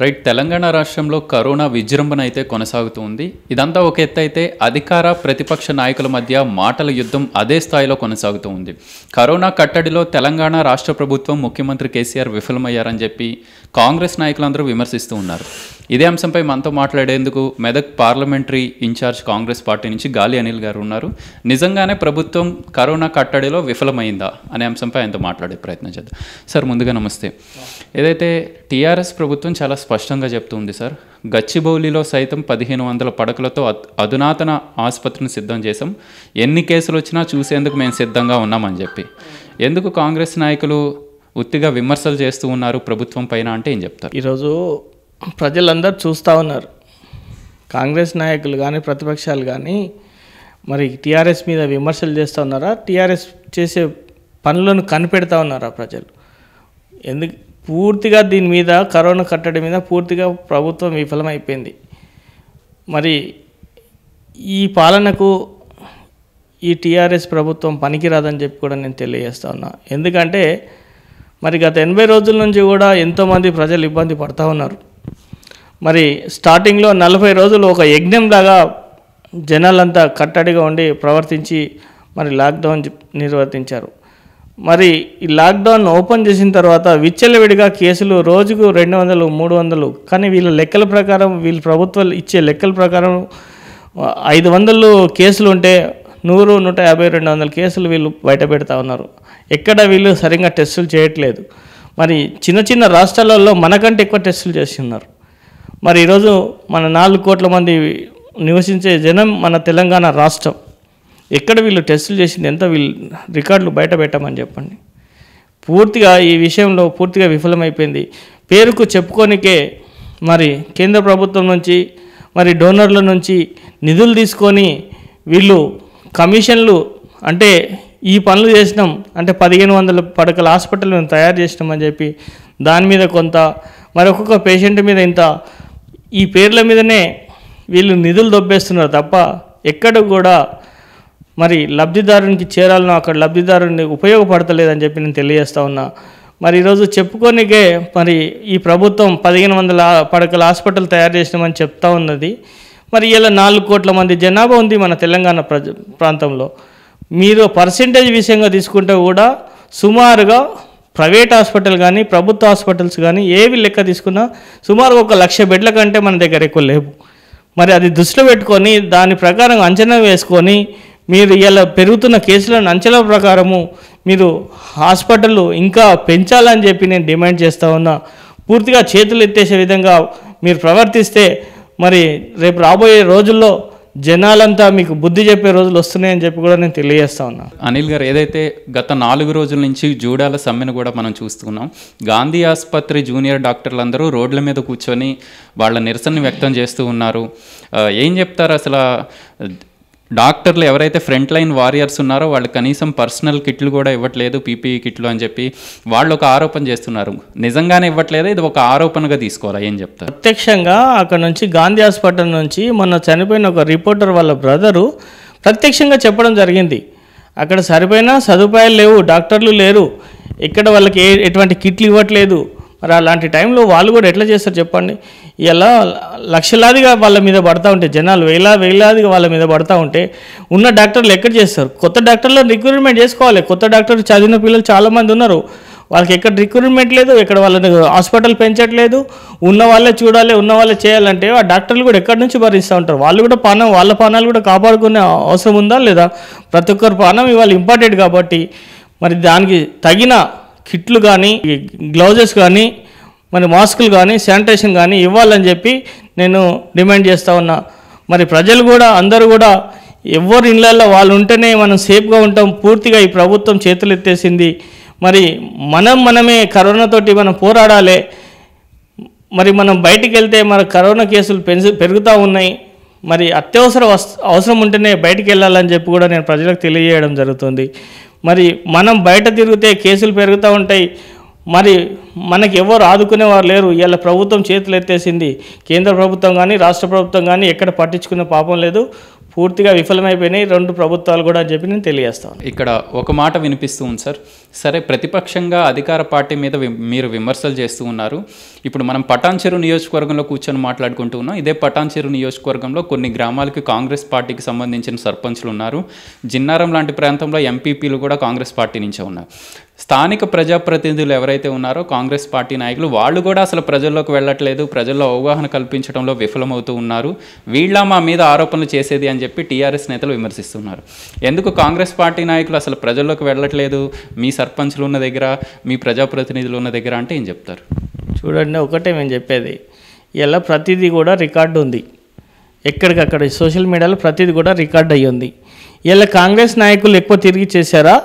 right Telangana రాష్ట్రంలో corona విజృంభణ అయితే కొనసాగుతుంది ఇదంతా ఒక ఎత్తు అయితే అధికార ప్రతిపక్ష నాయకుల మధ్య మాటల యుద్ధం అదే స్థాయిలో కొనసాగుతూ ఉంది కరోనా కట్టడిలో తెలంగాణ రాష్ట్ర ప్రభుత్వం ముఖ్యమంత్రి కేసీఆర్ విఫలమయ్యారని చెప్పి కాంగ్రెస్ నాయకులందరూ విమర్శిస్తూ ఉన్నారు ఇదే అంశంపై మనతో మాట్లాడేందుకు Medak parliamentary incharge Congress party నుంచి గాలి అనిల్ గారు ఉన్నారు నిజంగానే ప్రభుత్వం కరోనా కట్టడిలో విఫలమైందా అనే అంశంపై ఆయనతో మాట్లాడే ప్రయత్నం చేద్దాం సార్ ముందుగా నమస్తే ఏదైతే టీఆర్ఎస్ ప్రభుత్వం చాలా స్పష్టంగా చెప్తుంది సార్ గచ్చిబౌలిలో సైతం పదిహేను వందల పడకలతో అధునాతన ఆసుపత్రిని సిద్ధం చేసాం ఎన్ని కేసులు వచ్చినా చూసేందుకు మేము సిద్ధంగా ఉన్నామని చెప్పి ఎందుకు కాంగ్రెస్ నాయకులు ఉత్తిగా విమర్శలు చేస్తూ ఉన్నారు ప్రభుత్వం పైన అంటే ఏం చెప్తారు ఈరోజు ప్రజలందరూ చూస్తూ ఉన్నారు కాంగ్రెస్ నాయకులు కానీ ప్రతిపక్షాలు కానీ మరి టీఆర్ఎస్ మీద విమర్శలు చేస్తూ ఉన్నారా టీఆర్ఎస్ చేసే పనులను కనిపెడతా ఉన్నారా ప్రజలు ఎందుకు పూర్తిగా దీని మీద కరోనా కట్టడి మీద పూర్తిగా ప్రభుత్వం విఫలమైపోయింది మరి ఈ పాలనకు ఈ టీఆర్ఎస్ ప్రభుత్వం పనికిరాదని చెప్పి కూడా నేను తెలియజేస్తా ఉన్నా ఎందుకంటే మరి గత ఎనభై రోజుల నుంచి కూడా ఎంతోమంది ప్రజలు ఇబ్బంది పడుతూ ఉన్నారు మరి స్టార్టింగ్లో నలభై రోజులు ఒక యజ్ఞంలాగా జనాలంతా కట్టడిగా ఉండి ప్రవర్తించి మరి లాక్డౌన్ నిర్వర్తించారు మరి ఈ లాక్డౌన్ ఓపెన్ చేసిన తర్వాత విచ్చలవిడిగా కేసులు రోజుకు రెండు వందలు మూడు వందలు కానీ వీళ్ళ లెక్కల ప్రకారం వీళ్ళు ప్రభుత్వాలు ఇచ్చే లెక్కల ప్రకారం ఐదు వందలు కేసులు ఉంటే నూరు నూట యాభై రెండు వందల కేసులు వీళ్ళు బయట పెడతా ఉన్నారు ఎక్కడ వీళ్ళు సరిగ్గా టెస్టులు చేయట్లేదు మరి చిన్న చిన్న రాష్ట్రాలలో మనకంటే ఎక్కువ టెస్టులు చేస్తున్నారు మరి ఈరోజు మన నాలుగు కోట్ల మంది నివసించే జనం మన తెలంగాణ రాష్ట్రం ఎక్కడ వీళ్ళు టెస్టులు చేసింది ఎంత వీళ్ళు రికార్డులు బయట పెట్టమని చెప్పండి పూర్తిగా ఈ విషయంలో పూర్తిగా విఫలమైపోయింది పేరుకు చెప్పుకోనికే మరి కేంద్ర ప్రభుత్వం నుంచి మరి డోనర్ల నుంచి నిధులు తీసుకొని వీళ్ళు కమిషన్లు అంటే ఈ పనులు చేసినాం అంటే పదిహేను వందల పడకల హాస్పిటల్ మేము తయారు చేసినాం అని చెప్పి దాని మీద కొంత మరి ఒక్కొక్క పేషెంట్ మీద ఇంత ఈ పేర్ల మీదనే వీళ్ళు నిధులు దొబ్బేస్తున్నారు తప్ప ఎక్కడ కూడా మరి లబ్ధిదారునికి చేరాలను అక్కడ లబ్ధిదారుని ఉపయోగపడతలేదని చెప్పి నేను తెలియజేస్తా ఉన్నా మరి ఈరోజు చెప్పుకోనికే మరి ఈ ప్రభుత్వం పదిహేను వందల పడకల హాస్పిటల్ తయారు చేసినామని చెప్తా ఉన్నది మరి ఇలా నాలుగు కోట్ల మంది జనాభా ఉంది మన తెలంగాణ ప్రజ ప్రాంతంలో మీరు పర్సంటేజ్ విషయంగా తీసుకుంటే కూడా సుమారుగా ప్రైవేట్ హాస్పిటల్ కానీ ప్రభుత్వ హాస్పిటల్స్ కానీ ఏవి లెక్క తీసుకున్నా సుమారు ఒక లక్ష బెడ్ల కంటే మన దగ్గర ఎక్కువ లేవు మరి అది దృష్టిలో పెట్టుకొని దాని ప్రకారం అంచనా వేసుకొని మీరు ఇలా పెరుగుతున్న కేసులను అంచనా ప్రకారము మీరు హాస్పిటల్ ఇంకా పెంచాలని చెప్పి నేను డిమాండ్ చేస్తూ ఉన్నా పూర్తిగా చేతులు ఎత్తేసే విధంగా మీరు ప్రవర్తిస్తే మరి రేపు రాబోయే రోజుల్లో జనాలంతా మీకు బుద్ధి చెప్పే రోజులు వస్తున్నాయని చెప్పి కూడా నేను తెలియజేస్తా ఉన్నా అనిల్ గారు ఏదైతే గత నాలుగు రోజుల నుంచి జూడాల సమ్మెను కూడా మనం చూస్తున్నాం గాంధీ ఆసుపత్రి జూనియర్ అందరూ రోడ్ల మీద కూర్చొని వాళ్ళ నిరసన వ్యక్తం చేస్తూ ఉన్నారు ఏం చెప్తారు అసలు డాక్టర్లు ఎవరైతే ఫ్రంట్ లైన్ వారియర్స్ ఉన్నారో వాళ్ళు కనీసం పర్సనల్ కిట్లు కూడా ఇవ్వట్లేదు పీపీఈ కిట్లు అని చెప్పి వాళ్ళు ఒక ఆరోపణ చేస్తున్నారు నిజంగానే ఇవ్వట్లేదు ఇది ఒక ఆరోపణగా తీసుకోవాలా ఏం చెప్తారు ప్రత్యక్షంగా అక్కడ నుంచి గాంధీ హాస్పిటల్ నుంచి మొన్న చనిపోయిన ఒక రిపోర్టర్ వాళ్ళ బ్రదరు ప్రత్యక్షంగా చెప్పడం జరిగింది అక్కడ సరిపోయిన సదుపాయాలు లేవు డాక్టర్లు లేరు ఇక్కడ వాళ్ళకి ఎటువంటి కిట్లు ఇవ్వట్లేదు మరి అలాంటి టైంలో వాళ్ళు కూడా ఎట్లా చేస్తారు చెప్పండి ఇలా లక్షలాదిగా వాళ్ళ మీద పడతా ఉంటే జనాలు వేలా వేలాదిగా వాళ్ళ మీద పడతా ఉంటే ఉన్న డాక్టర్లు ఎక్కడ చేస్తారు కొత్త డాక్టర్లు రిక్రూట్మెంట్ చేసుకోవాలి కొత్త డాక్టర్ చదివిన పిల్లలు చాలామంది ఉన్నారు వాళ్ళకి ఎక్కడ రిక్రూట్మెంట్ లేదు ఎక్కడ వాళ్ళని హాస్పిటల్ పెంచట్లేదు ఉన్న వాళ్ళే చూడాలి ఉన్న వాళ్ళే చేయాలంటే ఆ డాక్టర్లు కూడా ఎక్కడి నుంచి భరిస్తూ ఉంటారు వాళ్ళు కూడా పానం వాళ్ళ పానాలు కూడా కాపాడుకునే అవసరం ఉందా లేదా ప్రతి ఒక్కరి పానం ఇవాళ ఇంపార్టెంట్ కాబట్టి మరి దానికి తగిన కిట్లు కానీ గ్లౌజెస్ కానీ మరి మాస్కులు కానీ శానిటేషన్ కానీ ఇవ్వాలని చెప్పి నేను డిమాండ్ చేస్తూ ఉన్నా మరి ప్రజలు కూడా అందరూ కూడా ఎవరి ఇళ్ళల్లో వాళ్ళు ఉంటేనే మనం సేఫ్గా ఉంటాం పూర్తిగా ఈ ప్రభుత్వం చేతులు ఎత్తేసింది మరి మనం మనమే కరోనాతోటి మనం పోరాడాలి మరి మనం బయటికి వెళ్తే మన కరోనా కేసులు పెంచు పెరుగుతూ ఉన్నాయి మరి అత్యవసర అవసరం ఉంటేనే బయటికి వెళ్ళాలని చెప్పి కూడా నేను ప్రజలకు తెలియజేయడం జరుగుతుంది మరి మనం బయట తిరిగితే కేసులు పెరుగుతూ ఉంటాయి మరి మనకి ఎవరు ఆదుకునేవారు లేరు ఇలా ప్రభుత్వం చేతులు ఎత్తేసింది కేంద్ర ప్రభుత్వం కానీ రాష్ట్ర ప్రభుత్వం కానీ ఎక్కడ పట్టించుకునే పాపం లేదు పూర్తిగా విఫలమైపోయినాయి రెండు ప్రభుత్వాలు కూడా అని చెప్పి నేను తెలియజేస్తాను ఇక్కడ ఒక మాట వినిపిస్తూ ఉంది సార్ సరే ప్రతిపక్షంగా అధికార పార్టీ మీద మీరు విమర్శలు చేస్తూ ఉన్నారు ఇప్పుడు మనం పటాన్చెరు నియోజకవర్గంలో కూర్చొని మాట్లాడుకుంటూ ఉన్నాం ఇదే పటాన్చెరు నియోజకవర్గంలో కొన్ని గ్రామాలకి కాంగ్రెస్ పార్టీకి సంబంధించిన సర్పంచ్లు ఉన్నారు జిన్నారం లాంటి ప్రాంతంలో ఎంపీపీలు కూడా కాంగ్రెస్ పార్టీ నుంచే ఉన్నారు స్థానిక ప్రజాప్రతినిధులు ఎవరైతే ఉన్నారో కాంగ్రెస్ పార్టీ నాయకులు వాళ్ళు కూడా అసలు ప్రజల్లోకి వెళ్ళట్లేదు ప్రజల్లో అవగాహన కల్పించడంలో విఫలమవుతూ ఉన్నారు వీళ్ళ మా మీద ఆరోపణలు చేసేది అని చెప్పి టీఆర్ఎస్ నేతలు విమర్శిస్తున్నారు ఎందుకు కాంగ్రెస్ పార్టీ నాయకులు అసలు ప్రజల్లోకి వెళ్ళట్లేదు మీ సర్పంచ్లు ఉన్న దగ్గర మీ ప్రజాప్రతినిధులు ఉన్న దగ్గర అంటే ఏం చెప్తారు చూడండి ఒకటే మేము చెప్పేది ఇలా ప్రతిదీ కూడా రికార్డు ఉంది ఎక్కడికక్కడ సోషల్ మీడియాలో ప్రతిదీ కూడా రికార్డ్ అయ్యి ఉంది ఇలా కాంగ్రెస్ నాయకులు ఎక్కువ తిరిగి చేశారా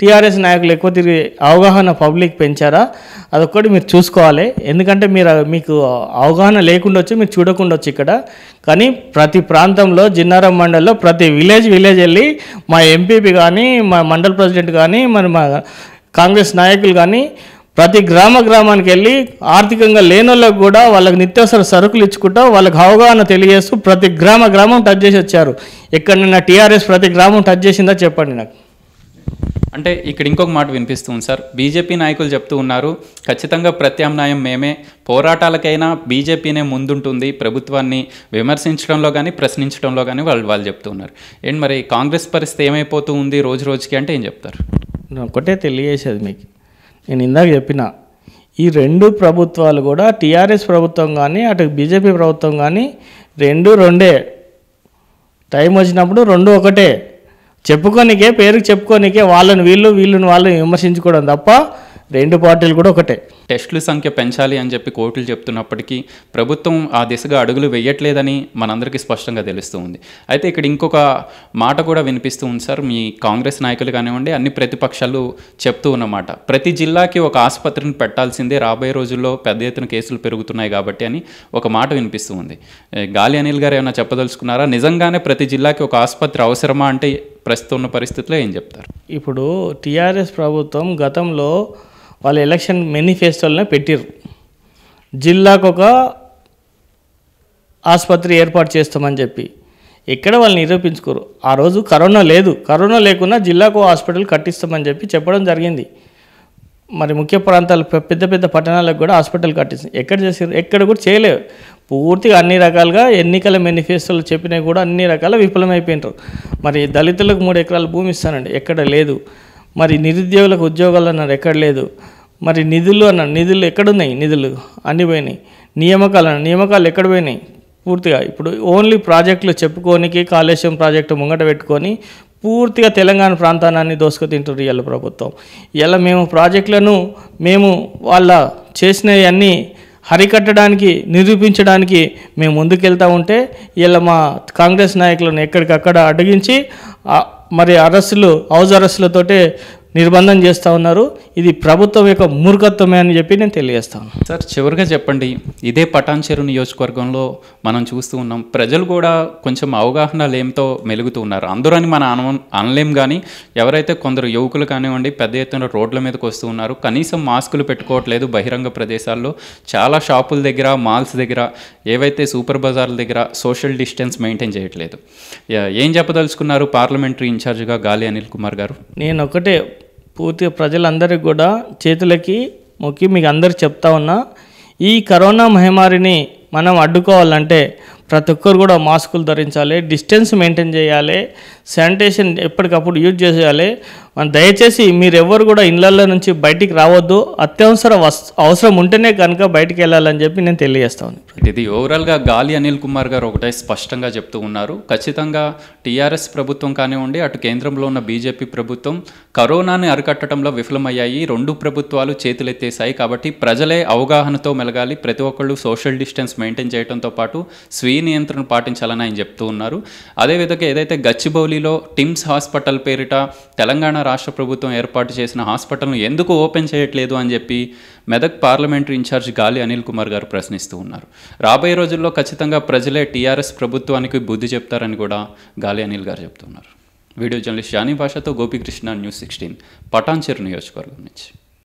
టీఆర్ఎస్ నాయకులు ఎక్కువ తిరిగి అవగాహన పబ్లిక్ పెంచారా అదొక్కటి మీరు చూసుకోవాలి ఎందుకంటే మీరు మీకు అవగాహన లేకుండా వచ్చి మీరు చూడకుండా వచ్చి ఇక్కడ కానీ ప్రతి ప్రాంతంలో జిన్నారం మండల్లో ప్రతి విలేజ్ విలేజ్ వెళ్ళి మా ఎంపీపీ కానీ మా మండల్ ప్రెసిడెంట్ కానీ మరి మా కాంగ్రెస్ నాయకులు కానీ ప్రతి గ్రామ గ్రామానికి వెళ్ళి ఆర్థికంగా వాళ్ళకు కూడా వాళ్ళకి నిత్యావసర సరుకులు ఇచ్చుకుంటా వాళ్ళకి అవగాహన తెలియజేస్తూ ప్రతి గ్రామ గ్రామం టచ్ చేసి వచ్చారు ఎక్కడైనా టీఆర్ఎస్ ప్రతి గ్రామం టచ్ చేసిందా చెప్పండి నాకు అంటే ఇక్కడ ఇంకొక మాట వినిపిస్తుంది సార్ బీజేపీ నాయకులు చెప్తూ ఉన్నారు ఖచ్చితంగా ప్రత్యామ్నాయం మేమే పోరాటాలకైనా బీజేపీనే ముందుంటుంది ప్రభుత్వాన్ని విమర్శించడంలో కానీ ప్రశ్నించడంలో కానీ వాళ్ళు వాళ్ళు చెప్తూ ఉన్నారు ఏంటి మరి కాంగ్రెస్ పరిస్థితి ఏమైపోతూ ఉంది రోజు రోజుకి అంటే ఏం చెప్తారు ఒకటే తెలియజేసేది మీకు నేను ఇందాక చెప్పిన ఈ రెండు ప్రభుత్వాలు కూడా టీఆర్ఎస్ ప్రభుత్వం కానీ అటు బీజేపీ ప్రభుత్వం కానీ రెండు రెండే టైం వచ్చినప్పుడు రెండు ఒకటే చెప్పుకోనికే పేరుకి చెప్పుకోనికే వాళ్ళని వీళ్ళు వీళ్ళని వాళ్ళని విమర్శించుకోవడం తప్ప రెండు పార్టీలు కూడా ఒకటే టెస్టుల సంఖ్య పెంచాలి అని చెప్పి కోర్టులు చెప్తున్నప్పటికీ ప్రభుత్వం ఆ దిశగా అడుగులు వేయట్లేదని మనందరికీ స్పష్టంగా తెలుస్తూ ఉంది అయితే ఇక్కడ ఇంకొక మాట కూడా వినిపిస్తూ ఉంది సార్ మీ కాంగ్రెస్ నాయకులు కానివ్వండి అన్ని ప్రతిపక్షాలు చెప్తూ ఉన్నమాట ప్రతి జిల్లాకి ఒక ఆసుపత్రిని పెట్టాల్సిందే రాబోయే రోజుల్లో పెద్ద ఎత్తున కేసులు పెరుగుతున్నాయి కాబట్టి అని ఒక మాట వినిపిస్తూ ఉంది గాలి అనిల్ గారు ఏమైనా చెప్పదలుచుకున్నారా నిజంగానే ప్రతి జిల్లాకి ఒక ఆసుపత్రి అవసరమా అంటే ప్రస్తుతం ఉన్న పరిస్థితిలో ఏం చెప్తారు ఇప్పుడు టీఆర్ఎస్ ప్రభుత్వం గతంలో వాళ్ళ ఎలక్షన్ మేనిఫెస్టోలనే పెట్టిరు జిల్లాకు ఒక ఆసుపత్రి ఏర్పాటు చేస్తామని చెప్పి ఎక్కడ వాళ్ళు నిరూపించుకోరు ఆ రోజు కరోనా లేదు కరోనా లేకున్నా జిల్లాకు హాస్పిటల్ కట్టిస్తామని చెప్పి చెప్పడం జరిగింది మరి ముఖ్య ప్రాంతాలు పెద్ద పెద్ద పట్టణాలకు కూడా హాస్పిటల్ కట్టిస్తుంది ఎక్కడ చేసారు ఎక్కడ కూడా చేయలేవు పూర్తిగా అన్ని రకాలుగా ఎన్నికల మేనిఫెస్టోలు చెప్పినా కూడా అన్ని రకాల విఫలమైపోయినారు మరి దళితులకు మూడు ఎకరాలు భూమి ఇస్తానండి ఎక్కడ లేదు మరి నిరుద్యోగులకు ఉద్యోగాలు అన్నారు ఎక్కడ లేదు మరి నిధులు అన్నారు నిధులు ఎక్కడున్నాయి నిధులు అన్ని పోయినాయి నియామకాలు అన్న నియామకాలు ఎక్కడ పోయినాయి పూర్తిగా ఇప్పుడు ఓన్లీ ప్రాజెక్టులు చెప్పుకోనికి కాళేశ్వరం ప్రాజెక్టు ముంగట పెట్టుకొని పూర్తిగా తెలంగాణ ప్రాంతాన్ని తింటారు ఇవాళ ప్రభుత్వం ఇలా మేము ప్రాజెక్టులను మేము వాళ్ళ చేసినవన్నీ హరికట్టడానికి నిరూపించడానికి మేము ముందుకెళ్తూ ఉంటే వీళ్ళ మా కాంగ్రెస్ నాయకులను ఎక్కడికక్కడ అడ్డగించి మరి అరెస్టులు హౌజ్ అరెస్టులతోటే నిర్బంధం చేస్తూ ఉన్నారు ఇది ప్రభుత్వం యొక్క మూర్ఖత్వమే అని చెప్పి నేను తెలియజేస్తాను సార్ చివరిగా చెప్పండి ఇదే పటాన్ నియోజకవర్గంలో మనం చూస్తూ ఉన్నాం ప్రజలు కూడా కొంచెం అవగాహన లేమితో మెలుగుతూ ఉన్నారు అందరూ అని మనం అన అనలేం కానీ ఎవరైతే కొందరు యువకులు కానివ్వండి పెద్ద ఎత్తున రోడ్ల మీదకి వస్తూ ఉన్నారు కనీసం మాస్కులు పెట్టుకోవట్లేదు బహిరంగ ప్రదేశాల్లో చాలా షాపుల దగ్గర మాల్స్ దగ్గర ఏవైతే సూపర్ బజార్ల దగ్గర సోషల్ డిస్టెన్స్ మెయింటైన్ చేయట్లేదు ఏం చెప్పదలుచుకున్నారు పార్లమెంటరీ ఇన్ఛార్జ్గా గాలి అనిల్ కుమార్ గారు నేను ఒకటే పూర్తిగా ప్రజలందరికీ కూడా చేతులకి మొక్కి మీకు అందరు చెప్తా ఉన్నా ఈ కరోనా మహమ్మారిని మనం అడ్డుకోవాలంటే ప్రతి ఒక్కరు కూడా మాస్కులు ధరించాలి డిస్టెన్స్ మెయింటైన్ చేయాలి శానిటేషన్ ఎప్పటికప్పుడు యూజ్ చేసేయాలి దయచేసి మీరెవ్వరు కూడా ఇళ్ళల్లో నుంచి బయటికి రావద్దు అత్యవసర అవసరం ఉంటేనే కనుక బయటికి వెళ్ళాలని చెప్పి నేను తెలియజేస్తాను ఇది ఓవరాల్గా గాలి అనిల్ కుమార్ గారు ఒకటే స్పష్టంగా చెప్తూ ఉన్నారు ఖచ్చితంగా టీఆర్ఎస్ ప్రభుత్వం కానివ్వండి అటు కేంద్రంలో ఉన్న బీజేపీ ప్రభుత్వం కరోనాని అరికట్టడంలో విఫలమయ్యాయి రెండు ప్రభుత్వాలు చేతులెత్తేసాయి కాబట్టి ప్రజలే అవగాహనతో మెలగాలి ప్రతి ఒక్కళ్ళు సోషల్ డిస్టెన్స్ మెయింటైన్ చేయడంతో పాటు స్వీయ స్వీయ నియంత్రణ పాటించాలని ఆయన చెప్తూ ఉన్నారు అదేవిధంగా ఏదైతే గచ్చిబౌలిలో టిమ్స్ హాస్పిటల్ పేరిట తెలంగాణ రాష్ట్ర ప్రభుత్వం ఏర్పాటు చేసిన హాస్పిటల్ను ఎందుకు ఓపెన్ చేయట్లేదు అని చెప్పి మెదక్ పార్లమెంటరీ ఇన్ఛార్జ్ గాలి అనిల్ కుమార్ గారు ప్రశ్నిస్తూ ఉన్నారు రాబోయే రోజుల్లో ఖచ్చితంగా ప్రజలే టీఆర్ఎస్ ప్రభుత్వానికి బుద్ధి చెప్తారని కూడా గాలి అనిల్ గారు చెప్తున్నారు వీడియో జర్నలిస్ట్ జానీ భాషతో గోపికృష్ణ న్యూస్ సిక్స్టీన్ పటాన్చెరు నియోజకవర్గం నుంచి